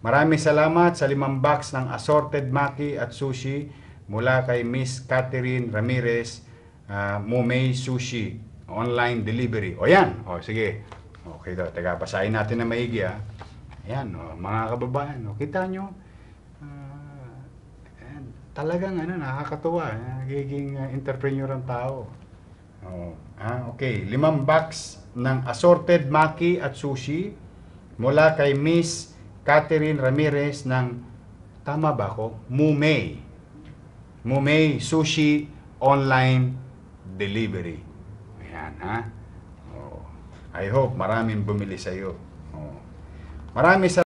Maraming salamat sa limang box ng assorted maki at sushi mula kay Miss Catherine Ramirez uh, Mumei Sushi online delivery. O yan, o sige. Okay daw, teka, basahin natin na maigi ha. Ah. Ayan, o, mga kababayan, o, kita nyo, uh, ayan, talagang ano, nakakatuwa, eh. nagiging uh, entrepreneur ang tao. O, ah, okay, limang box ng assorted maki at sushi mula kay Miss Catherine Ramirez ng, tama ba ako? Mumei. Mumei Sushi Online Delivery. Ayan ha. Oh. I hope maraming bumili oh. sa iyo. Oh. Marami sa